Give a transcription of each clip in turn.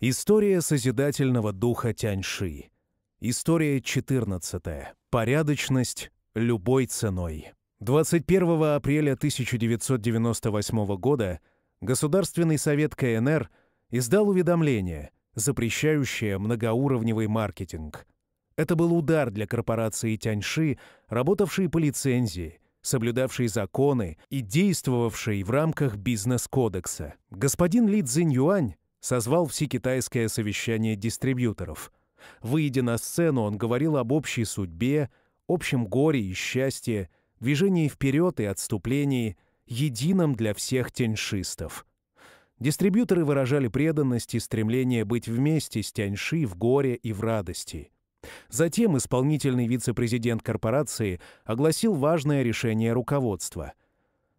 История созидательного духа Тяньши. История 14. Порядочность любой ценой. 21 апреля 1998 года Государственный совет КНР издал уведомление, запрещающее многоуровневый маркетинг. Это был удар для корпорации Тяньши, работавшей по лицензии – соблюдавшей законы и действовавшей в рамках бизнес-кодекса. Господин Ли Цзиньюань созвал всекитайское совещание дистрибьюторов. Выйдя на сцену, он говорил об общей судьбе, общем горе и счастье, движении вперед и отступлении, едином для всех тяньшистов. Дистрибьюторы выражали преданность и стремление быть вместе с тяньши в горе и в радости. Затем исполнительный вице-президент корпорации огласил важное решение руководства.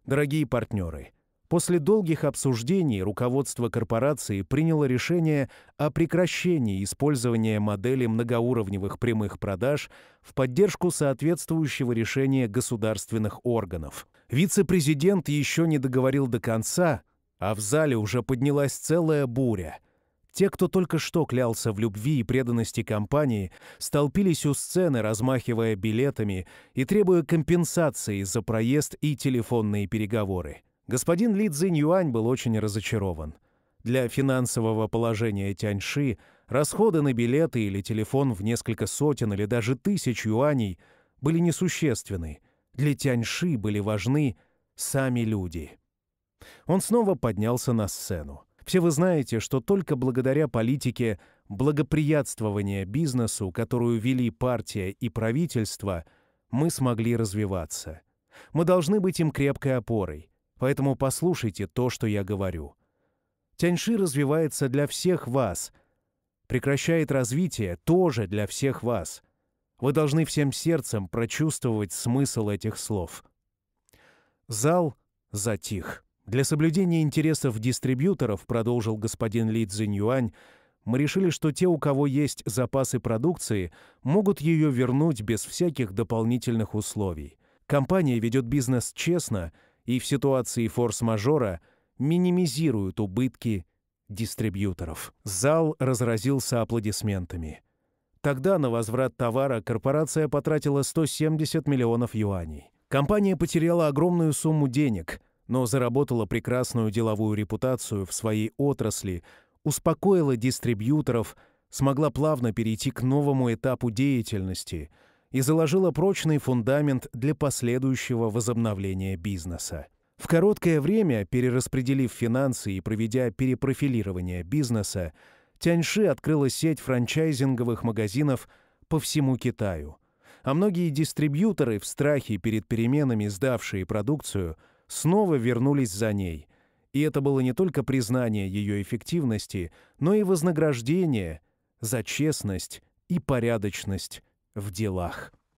«Дорогие партнеры, После долгих обсуждений руководство корпорации приняло решение о прекращении использования модели многоуровневых прямых продаж в поддержку соответствующего решения государственных органов. Вице-президент еще не договорил до конца, а в зале уже поднялась целая буря – те, кто только что клялся в любви и преданности компании, столпились у сцены, размахивая билетами и требуя компенсации за проезд и телефонные переговоры. Господин Ли Цзиньюань был очень разочарован. Для финансового положения Тяньши расходы на билеты или телефон в несколько сотен или даже тысяч юаней были несущественны. Для Тяньши были важны сами люди. Он снова поднялся на сцену. Все вы знаете, что только благодаря политике благоприятствования бизнесу, которую вели партия и правительство, мы смогли развиваться. Мы должны быть им крепкой опорой. Поэтому послушайте то, что я говорю. Тяньши развивается для всех вас. Прекращает развитие тоже для всех вас. Вы должны всем сердцем прочувствовать смысл этих слов. Зал затих. Для соблюдения интересов дистрибьюторов, продолжил господин Ли Цзиньюань, мы решили, что те, у кого есть запасы продукции, могут ее вернуть без всяких дополнительных условий. Компания ведет бизнес честно – и в ситуации форс-мажора минимизируют убытки дистрибьюторов. Зал разразился аплодисментами. Тогда на возврат товара корпорация потратила 170 миллионов юаней. Компания потеряла огромную сумму денег, но заработала прекрасную деловую репутацию в своей отрасли, успокоила дистрибьюторов, смогла плавно перейти к новому этапу деятельности – и заложила прочный фундамент для последующего возобновления бизнеса. В короткое время, перераспределив финансы и проведя перепрофилирование бизнеса, Тяньши открыла сеть франчайзинговых магазинов по всему Китаю. А многие дистрибьюторы, в страхе перед переменами сдавшие продукцию, снова вернулись за ней. И это было не только признание ее эффективности, но и вознаграждение за честность и порядочность в делах.